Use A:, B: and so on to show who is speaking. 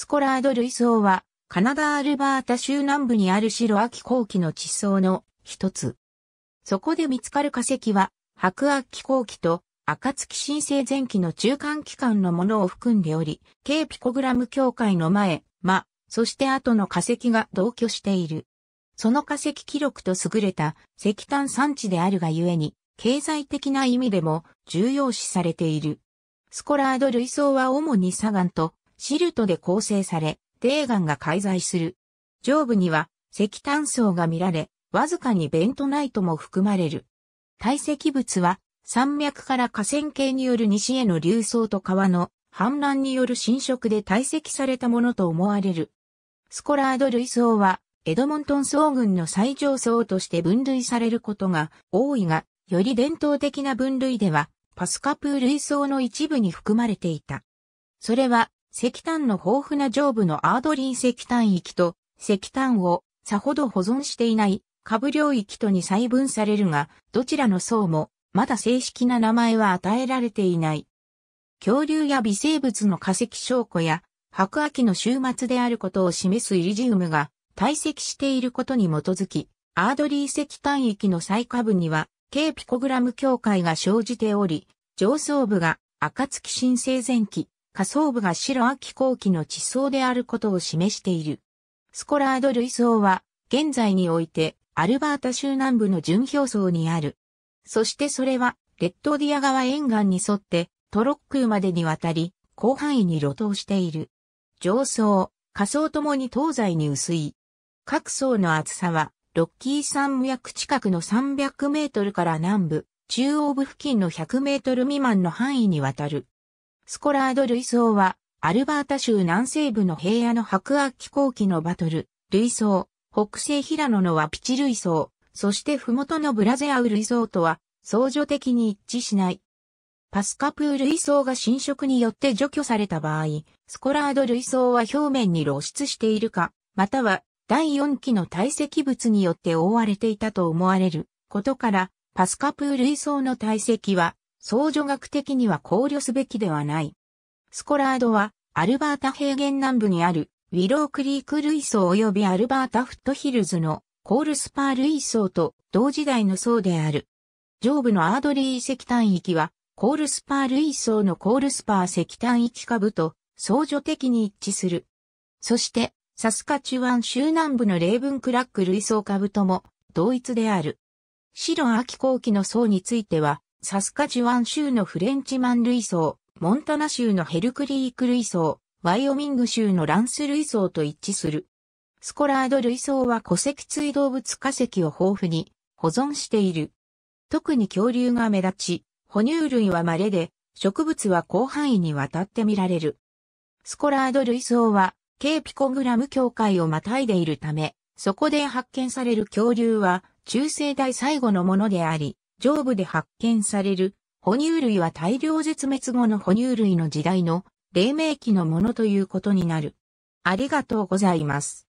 A: スコラード類層は、カナダ・アルバータ州南部にある白亜紀後期の地層の一つ。そこで見つかる化石は、白亜紀後期と暁新生前期の中間期間のものを含んでおり、ーピコグラム境界の前、ま、そして後の化石が同居している。その化石記録と優れた石炭産地であるがゆえに、経済的な意味でも重要視されている。スコラード類層は主に砂岩とシルトで構成され、低岩が介在する。上部には石炭層が見られ、わずかにベントナイトも含まれる。堆積物は山脈から河川系による西への流走と川の氾濫による侵食で堆積されたものと思われる。スコラード類層はエドモントン層群の最上層として分類されることが多いが、より伝統的な分類ではパスカプー類層の一部に含まれていた。それは石炭の豊富な上部のアードリン石炭域と石炭をさほど保存していない株領域とに細分されるが、どちらの層もまだ正式な名前は与えられていない。恐竜や微生物の化石証拠や白亜紀の終末であることを示すイリジウムが堆積していることに基づき、アードリー石炭域の最下部には、軽ピコグラム境界が生じており、上層部が、暁新生前期、下層部が白秋後期の地層であることを示している。スコラード類層は、現在において、アルバータ州南部の準表層にある。そしてそれは、レッドディア川沿岸に沿って、トロックまでにわたり、広範囲に露頭している。上層、下層ともに東西に薄い。各層の厚さは、ロッキー山脈近くの300メートルから南部、中央部付近の100メートル未満の範囲にわたる。スコラード・ルイソーは、アルバータ州南西部の平野の白亜紀後期のバトル、ルイソー、北西平野のワピチ・ルイソー、そして麓のブラゼアウ・ルイソーとは、相乗的に一致しない。パスカプー類層が侵食によって除去された場合、スコラード類層は表面に露出しているか、または第4期の堆積物によって覆われていたと思われることから、パスカプー類層の堆積は相助学的には考慮すべきではない。スコラードは、アルバータ平原南部にある、ウィロークリーク類層及びアルバータフットヒルズのコールスパー類層と同時代の層である。上部のアードリー石炭域は、コールスパー類層のコールスパー石炭域下部と相助的に一致する。そして、サスカチュワン州南部のレーブンクラック類層下部とも同一である。白秋後期の層については、サスカジワン州のフレンチマン類層、モンタナ州のヘルクリーク類層、ワイオミング州のランス類層と一致する。スコラード類層は古籍追動物化石を豊富に保存している。特に恐竜が目立ち、哺乳類は稀で、植物は広範囲にわたって見られる。スコラード類層は、ケーピコグラム境界をまたいでいるため、そこで発見される恐竜は、中世代最後のものであり、上部で発見される哺乳類は大量絶滅後の哺乳類の時代の黎明期のものということになる。ありがとうございます。